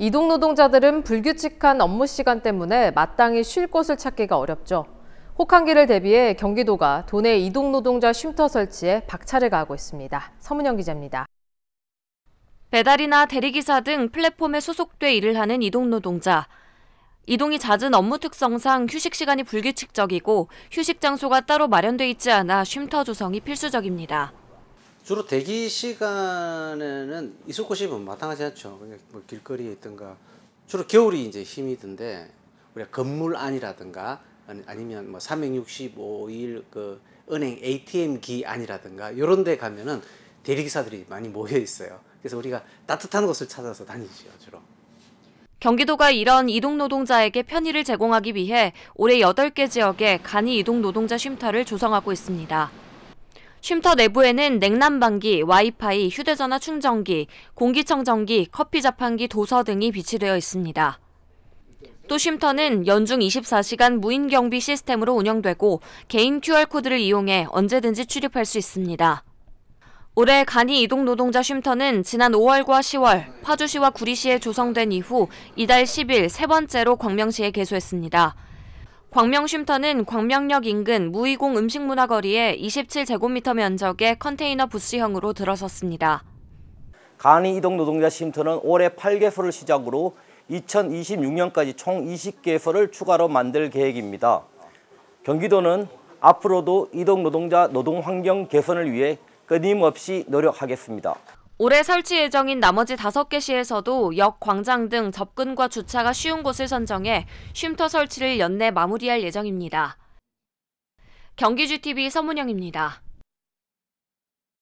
이동 노동자들은 불규칙한 업무 시간 때문에 마땅히 쉴 곳을 찾기가 어렵죠. 혹한기를 대비해 경기도가 도내 이동 노동자 쉼터 설치에 박차를 가하고 있습니다. 서문영 기자입니다. 배달이나 대리기사 등 플랫폼에 소속돼 일을 하는 이동 노동자. 이동이 잦은 업무 특성상 휴식 시간이 불규칙적이고 휴식 장소가 따로 마련돼 있지 않아 쉼터 조성이 필수적입니다. 주로 대기 시간에는 이소코 씹은 뭐 마땅하지 않죠. 뭐 길거리에 있든가 주로 겨울이 이제 힘이 든데 우리 건물 안이라든가 아니면 뭐 365일 그 은행 ATM 기 안이라든가 이런 데 가면은 대리기사들이 많이 모여 있어요. 그래서 우리가 따뜻한 곳을 찾아서 다니죠, 주로. 경기도가 이런 이동 노동자에게 편의를 제공하기 위해 올해 8개 지역에 간이 이동 노동자 쉼터를 조성하고 있습니다. 쉼터 내부에는 냉난방기, 와이파이, 휴대전화 충전기, 공기청정기, 커피 자판기, 도서 등이 비치되어 있습니다. 또 쉼터는 연중 24시간 무인 경비 시스템으로 운영되고 개인 QR코드를 이용해 언제든지 출입할 수 있습니다. 올해 간이 이동 노동자 쉼터는 지난 5월과 10월 파주시와 구리시에 조성된 이후 이달 10일 세 번째로 광명시에 개소했습니다. 광명쉼터는 광명역 인근 무이공 음식문화거리의 27제곱미터 면적의 컨테이너 부스형으로 들어섰습니다. 간이 이동 노동자 쉼터는 올해 8개소를 시작으로 2026년까지 총 20개소를 추가로 만들 계획입니다. 경기도는 앞으로도 이동 노동자 노동 환경 개선을 위해 끊임없이 노력하겠습니다. 올해 설치 예정인 나머지 5개 시에서도 역, 광장 등 접근과 주차가 쉬운 곳을 선정해 쉼터 설치를 연내 마무리할 예정입니다. 경기주TV 서문영입니다.